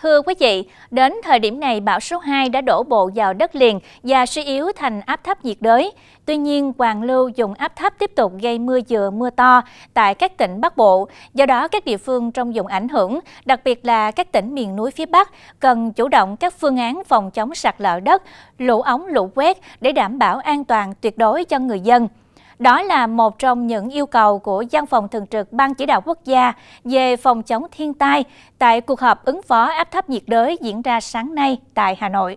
Thưa quý vị, đến thời điểm này bão số 2 đã đổ bộ vào đất liền và suy yếu thành áp thấp nhiệt đới. Tuy nhiên, Hoàng Lưu dùng áp thấp tiếp tục gây mưa vừa mưa to tại các tỉnh Bắc Bộ. Do đó, các địa phương trong vùng ảnh hưởng, đặc biệt là các tỉnh miền núi phía Bắc, cần chủ động các phương án phòng chống sạt lở đất, lũ ống, lũ quét để đảm bảo an toàn tuyệt đối cho người dân. Đó là một trong những yêu cầu của Văn phòng Thường trực Ban Chỉ đạo Quốc gia về phòng chống thiên tai tại cuộc họp ứng phó áp thấp nhiệt đới diễn ra sáng nay tại Hà Nội.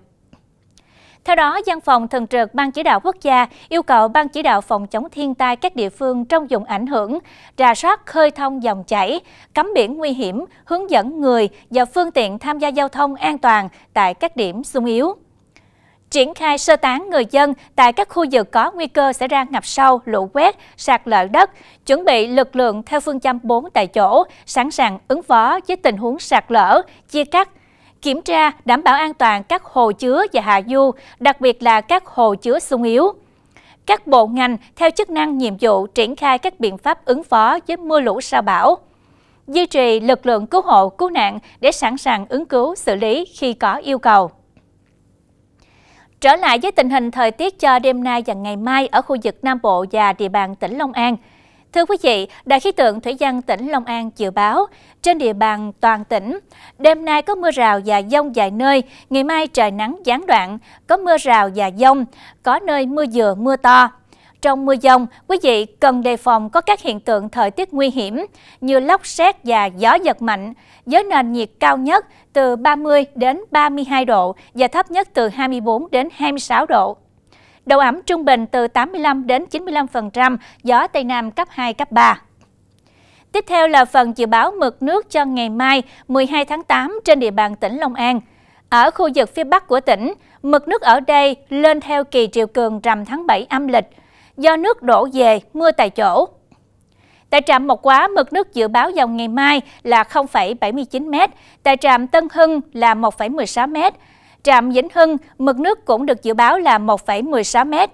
Theo đó, Văn phòng Thường trực Ban Chỉ đạo Quốc gia yêu cầu Ban Chỉ đạo Phòng chống thiên tai các địa phương trong vùng ảnh hưởng, rà soát khơi thông dòng chảy, cấm biển nguy hiểm, hướng dẫn người và phương tiện tham gia giao thông an toàn tại các điểm sung yếu triển khai sơ tán người dân tại các khu vực có nguy cơ xảy ra ngập sâu, lũ quét, sạt lở đất, chuẩn bị lực lượng theo phương châm 4 tại chỗ, sẵn sàng ứng phó với tình huống sạt lở, chia cắt, kiểm tra đảm bảo an toàn các hồ chứa và hạ du, đặc biệt là các hồ chứa sung yếu. Các bộ ngành theo chức năng nhiệm vụ triển khai các biện pháp ứng phó với mưa lũ sao bão duy trì lực lượng cứu hộ, cứu nạn để sẵn sàng ứng cứu, xử lý khi có yêu cầu. Trở lại với tình hình thời tiết cho đêm nay và ngày mai ở khu vực Nam Bộ và địa bàn tỉnh Long An. Thưa quý vị, Đại khí tượng Thủy văn tỉnh Long An dự báo, trên địa bàn toàn tỉnh, đêm nay có mưa rào và dông vài nơi, ngày mai trời nắng gián đoạn, có mưa rào và dông, có nơi mưa vừa, mưa to. Trong mưa dông, quý vị cần đề phòng có các hiện tượng thời tiết nguy hiểm như lốc xét và gió giật mạnh, với nền nhiệt cao nhất từ 30 đến 32 độ và thấp nhất từ 24 đến 26 độ. Độ ẩm trung bình từ 85 đến 95%, gió Tây Nam cấp 2, cấp 3. Tiếp theo là phần dự báo mực nước cho ngày mai 12 tháng 8 trên địa bàn tỉnh Long An. Ở khu vực phía bắc của tỉnh, mực nước ở đây lên theo kỳ triều cường rằm tháng 7 âm lịch – do nước đổ về, mưa tại chỗ. Tại trạm Mộc Quá, mực nước dự báo vào ngày mai là 0,79 m, tại trạm Tân Hưng là 1,16 m, trạm Vĩnh Hưng mực nước cũng được dự báo là 1,16 m.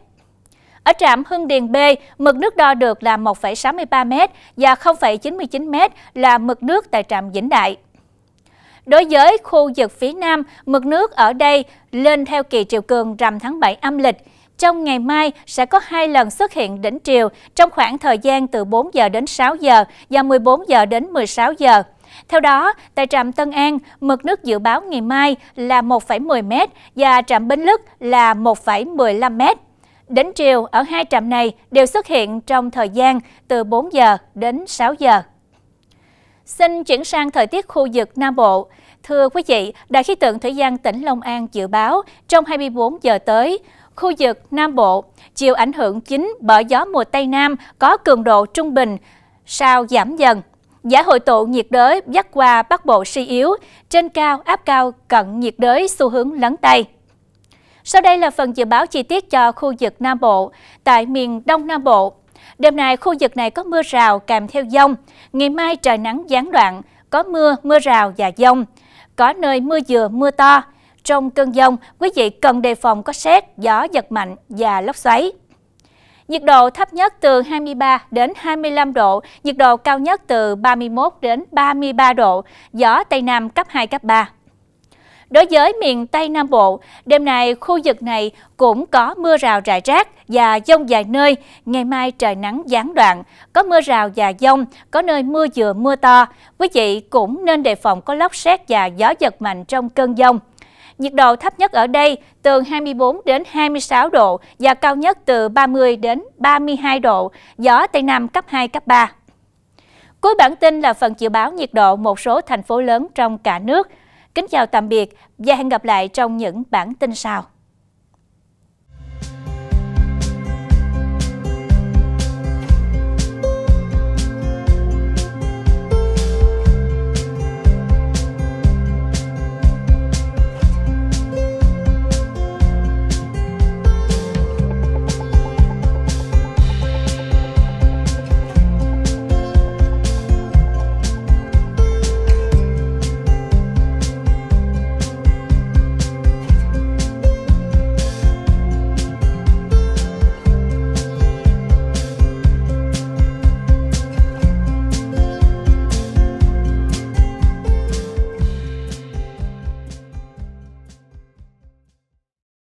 Ở trạm Hưng Điền B, mực nước đo được là 1,63 m và 0,99 m là mực nước tại trạm Vĩnh Đại. Đối với khu vực phía Nam, mực nước ở đây lên theo kỳ triều cường rằm tháng 7 âm lịch, trong ngày mai sẽ có hai lần xuất hiện đỉnh triều trong khoảng thời gian từ 4 giờ đến 6 giờ và 14 giờ đến 16 giờ. Theo đó, tại trạm Tân An, mực nước dự báo ngày mai là 1,10m và trạm Bến Lức là 1,15m. Đỉnh triều ở hai trạm này đều xuất hiện trong thời gian từ 4 giờ đến 6 giờ. Xin chuyển sang thời tiết khu vực Nam Bộ. Thưa quý vị, Đài khí tượng Thủy văn tỉnh Long An dự báo trong 24 giờ tới, khu vực Nam Bộ chịu ảnh hưởng chính bởi gió mùa Tây Nam có cường độ trung bình, sao giảm dần. Giả hội tụ nhiệt đới dắt qua Bắc Bộ suy yếu, trên cao áp cao cận nhiệt đới xu hướng lắng Tây. Sau đây là phần dự báo chi tiết cho khu vực Nam Bộ. Tại miền Đông Nam Bộ, đêm nay khu vực này có mưa rào kèm theo dông. Ngày mai trời nắng gián đoạn, có mưa, mưa rào và dông. Có nơi mưa vừa, mưa to. Trong cơn giông quý vị cần đề phòng có xét gió giật mạnh và lốc xoáy. Nhiệt độ thấp nhất từ 23 đến 25 độ, nhiệt độ cao nhất từ 31 đến 33 độ, gió Tây Nam cấp 2, cấp 3. Đối với miền Tây Nam Bộ, đêm nay khu vực này cũng có mưa rào rải rác và dông vài nơi. Ngày mai trời nắng gián đoạn, có mưa rào và dông, có nơi mưa vừa mưa to. Quý vị cũng nên đề phòng có lốc xét và gió giật mạnh trong cơn dông. Nhiệt độ thấp nhất ở đây từ 24 đến 26 độ và cao nhất từ 30 đến 32 độ, gió Tây Nam cấp 2, cấp 3. Cuối bản tin là phần dự báo nhiệt độ một số thành phố lớn trong cả nước. Kính chào tạm biệt và hẹn gặp lại trong những bản tin sau.